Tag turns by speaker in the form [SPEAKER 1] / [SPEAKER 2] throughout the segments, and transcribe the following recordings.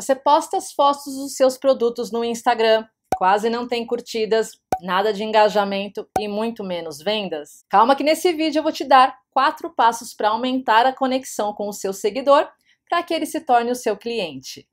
[SPEAKER 1] Você posta as fotos dos seus produtos no Instagram, quase não tem curtidas, nada de engajamento e muito menos vendas? Calma que nesse vídeo eu vou te dar quatro passos para aumentar a conexão com o seu seguidor para que ele se torne o seu cliente.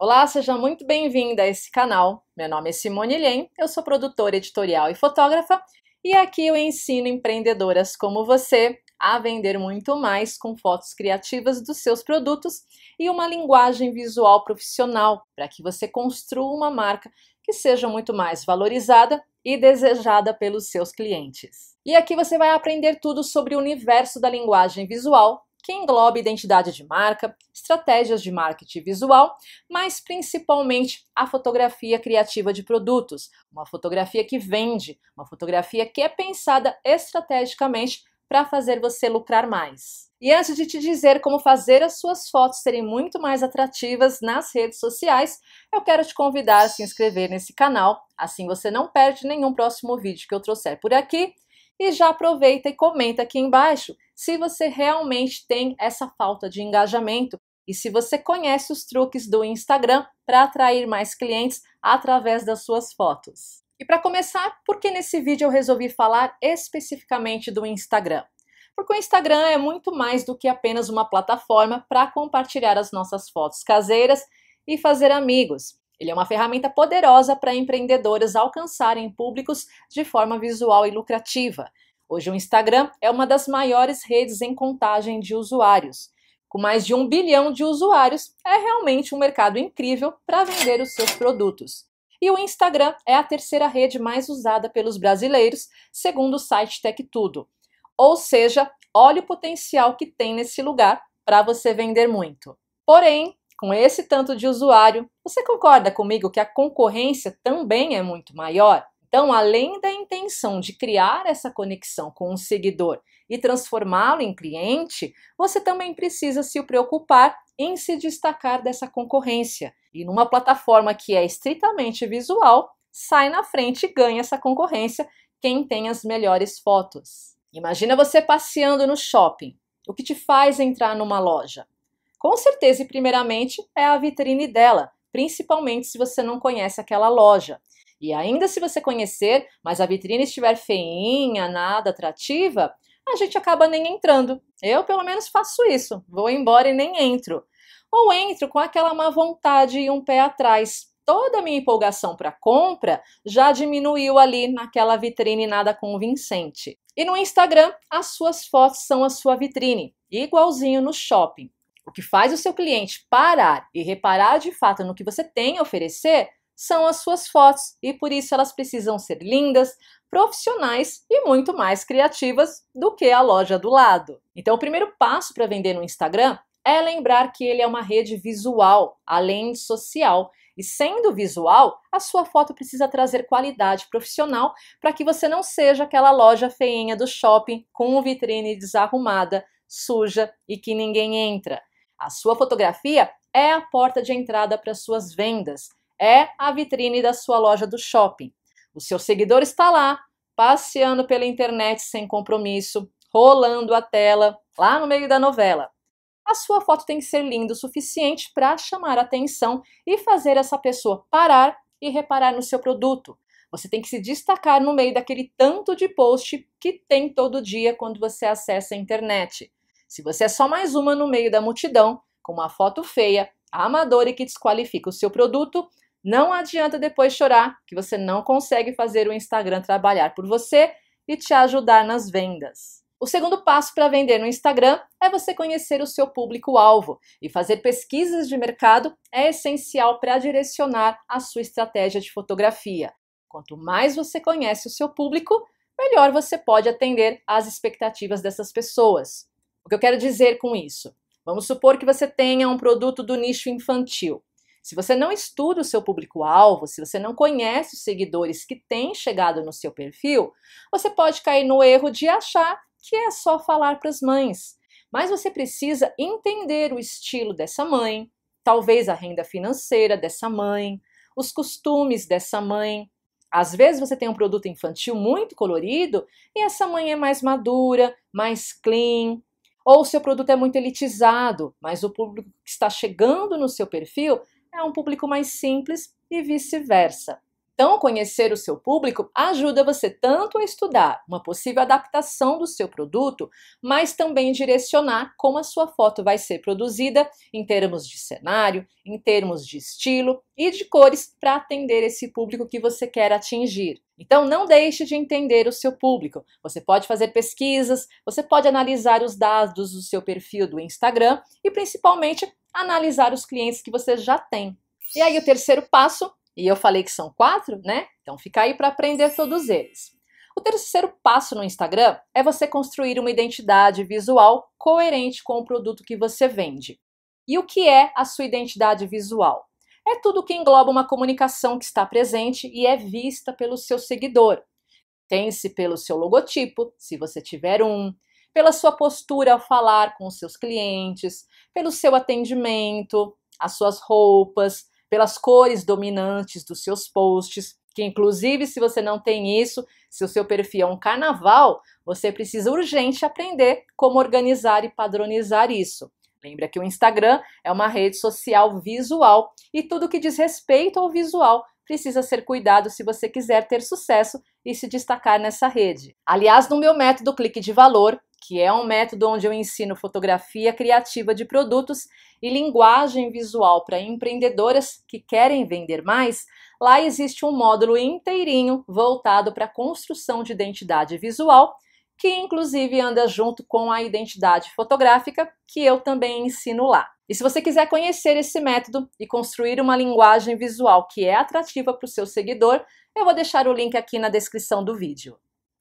[SPEAKER 1] Olá, seja muito bem-vinda a esse canal. Meu nome é Simone Lien, eu sou produtora editorial e fotógrafa e aqui eu ensino empreendedoras como você a vender muito mais com fotos criativas dos seus produtos e uma linguagem visual profissional para que você construa uma marca que seja muito mais valorizada e desejada pelos seus clientes. E aqui você vai aprender tudo sobre o universo da linguagem visual, que engloba identidade de marca, estratégias de marketing visual, mas principalmente a fotografia criativa de produtos, uma fotografia que vende, uma fotografia que é pensada estrategicamente para fazer você lucrar mais. E antes de te dizer como fazer as suas fotos serem muito mais atrativas nas redes sociais, eu quero te convidar a se inscrever nesse canal, assim você não perde nenhum próximo vídeo que eu trouxer por aqui. E já aproveita e comenta aqui embaixo se você realmente tem essa falta de engajamento e se você conhece os truques do Instagram para atrair mais clientes através das suas fotos. E para começar, por que nesse vídeo eu resolvi falar especificamente do Instagram? Porque o Instagram é muito mais do que apenas uma plataforma para compartilhar as nossas fotos caseiras e fazer amigos. Ele é uma ferramenta poderosa para empreendedoras alcançarem públicos de forma visual e lucrativa. Hoje, o Instagram é uma das maiores redes em contagem de usuários. Com mais de um bilhão de usuários, é realmente um mercado incrível para vender os seus produtos. E o Instagram é a terceira rede mais usada pelos brasileiros, segundo o site tudo. Ou seja, olha o potencial que tem nesse lugar para você vender muito. Porém, com esse tanto de usuário, você concorda comigo que a concorrência também é muito maior? Então, além da intenção de criar essa conexão com o um seguidor e transformá-lo em cliente, você também precisa se preocupar em se destacar dessa concorrência. E numa plataforma que é estritamente visual, sai na frente e ganha essa concorrência quem tem as melhores fotos. Imagina você passeando no shopping. O que te faz entrar numa loja? Com certeza e primeiramente é a vitrine dela, principalmente se você não conhece aquela loja. E ainda se você conhecer, mas a vitrine estiver feinha, nada atrativa, a gente acaba nem entrando. Eu, pelo menos, faço isso. Vou embora e nem entro. Ou entro com aquela má vontade e um pé atrás. Toda a minha empolgação para compra já diminuiu ali naquela vitrine nada convincente. E no Instagram, as suas fotos são a sua vitrine, igualzinho no shopping. O que faz o seu cliente parar e reparar de fato no que você tem a oferecer são as suas fotos e por isso elas precisam ser lindas, profissionais e muito mais criativas do que a loja do lado. Então, o primeiro passo para vender no Instagram é lembrar que ele é uma rede visual, além de social. E sendo visual, a sua foto precisa trazer qualidade profissional para que você não seja aquela loja feinha do shopping com vitrine desarrumada, suja e que ninguém entra. A sua fotografia é a porta de entrada para suas vendas é a vitrine da sua loja do shopping. O seu seguidor está lá, passeando pela internet sem compromisso, rolando a tela, lá no meio da novela. A sua foto tem que ser linda o suficiente para chamar atenção e fazer essa pessoa parar e reparar no seu produto. Você tem que se destacar no meio daquele tanto de post que tem todo dia quando você acessa a internet. Se você é só mais uma no meio da multidão, com uma foto feia, amadora e que desqualifica o seu produto, não adianta depois chorar que você não consegue fazer o Instagram trabalhar por você e te ajudar nas vendas. O segundo passo para vender no Instagram é você conhecer o seu público-alvo e fazer pesquisas de mercado é essencial para direcionar a sua estratégia de fotografia. Quanto mais você conhece o seu público, melhor você pode atender às expectativas dessas pessoas. O que eu quero dizer com isso? Vamos supor que você tenha um produto do nicho infantil. Se você não estuda o seu público-alvo, se você não conhece os seguidores que têm chegado no seu perfil, você pode cair no erro de achar que é só falar para as mães. Mas você precisa entender o estilo dessa mãe, talvez a renda financeira dessa mãe, os costumes dessa mãe, às vezes você tem um produto infantil muito colorido e essa mãe é mais madura, mais clean. Ou o seu produto é muito elitizado, mas o público que está chegando no seu perfil é um público mais simples e vice-versa. Então, conhecer o seu público ajuda você tanto a estudar uma possível adaptação do seu produto, mas também direcionar como a sua foto vai ser produzida em termos de cenário, em termos de estilo e de cores para atender esse público que você quer atingir. Então, não deixe de entender o seu público. Você pode fazer pesquisas, você pode analisar os dados do seu perfil do Instagram e, principalmente, analisar os clientes que você já tem. E aí o terceiro passo, e eu falei que são quatro, né? Então fica aí para aprender todos eles. O terceiro passo no Instagram é você construir uma identidade visual coerente com o produto que você vende. E o que é a sua identidade visual? É tudo que engloba uma comunicação que está presente e é vista pelo seu seguidor. Pense pelo seu logotipo, se você tiver um, pela sua postura ao falar com os seus clientes, pelo seu atendimento, as suas roupas, pelas cores dominantes dos seus posts. Que inclusive, se você não tem isso, se o seu perfil é um carnaval, você precisa urgente aprender como organizar e padronizar isso. Lembra que o Instagram é uma rede social visual e tudo que diz respeito ao visual precisa ser cuidado se você quiser ter sucesso e se destacar nessa rede. Aliás, no meu método Clique de Valor, que é um método onde eu ensino fotografia criativa de produtos e linguagem visual para empreendedoras que querem vender mais, lá existe um módulo inteirinho voltado para a construção de identidade visual, que inclusive anda junto com a identidade fotográfica, que eu também ensino lá. E se você quiser conhecer esse método e construir uma linguagem visual que é atrativa para o seu seguidor, eu vou deixar o link aqui na descrição do vídeo.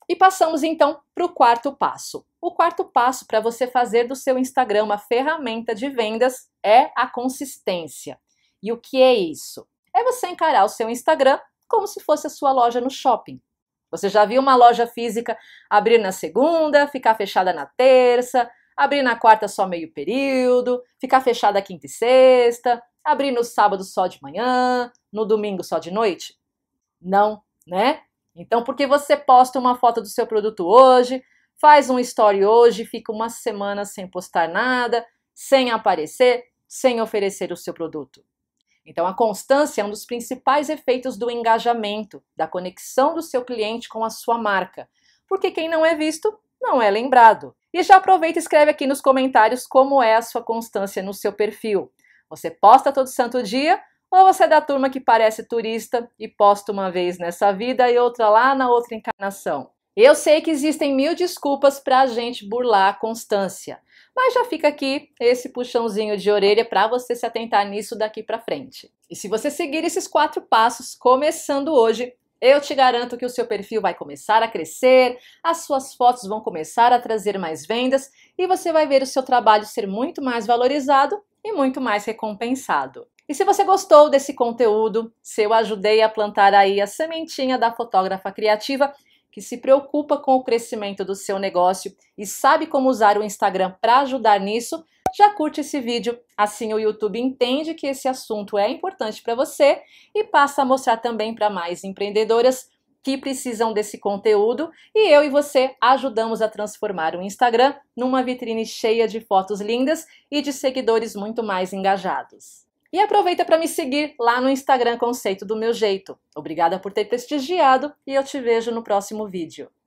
[SPEAKER 1] E passamos então para o quarto passo. O quarto passo para você fazer do seu Instagram uma ferramenta de vendas é a consistência. E o que é isso? É você encarar o seu Instagram como se fosse a sua loja no shopping. Você já viu uma loja física abrir na segunda, ficar fechada na terça, abrir na quarta só meio período, ficar fechada quinta e sexta, abrir no sábado só de manhã, no domingo só de noite? Não, né? Então, porque você posta uma foto do seu produto hoje, faz um story hoje, fica uma semana sem postar nada, sem aparecer, sem oferecer o seu produto. Então, a constância é um dos principais efeitos do engajamento, da conexão do seu cliente com a sua marca. Porque quem não é visto, não é lembrado. E já aproveita e escreve aqui nos comentários como é a sua constância no seu perfil. Você posta todo santo dia ou você é da turma que parece turista e posta uma vez nessa vida e outra lá na outra encarnação? Eu sei que existem mil desculpas para a gente burlar a constância, mas já fica aqui esse puxãozinho de orelha para você se atentar nisso daqui para frente. E se você seguir esses quatro passos, começando hoje, eu te garanto que o seu perfil vai começar a crescer, as suas fotos vão começar a trazer mais vendas e você vai ver o seu trabalho ser muito mais valorizado e muito mais recompensado. E se você gostou desse conteúdo, se eu ajudei a plantar aí a sementinha da fotógrafa criativa que se preocupa com o crescimento do seu negócio e sabe como usar o Instagram para ajudar nisso, já curte esse vídeo, assim o YouTube entende que esse assunto é importante para você e passa a mostrar também para mais empreendedoras que precisam desse conteúdo e eu e você ajudamos a transformar o Instagram numa vitrine cheia de fotos lindas e de seguidores muito mais engajados. E aproveita para me seguir lá no Instagram Conceito do Meu Jeito. Obrigada por ter prestigiado e eu te vejo no próximo vídeo.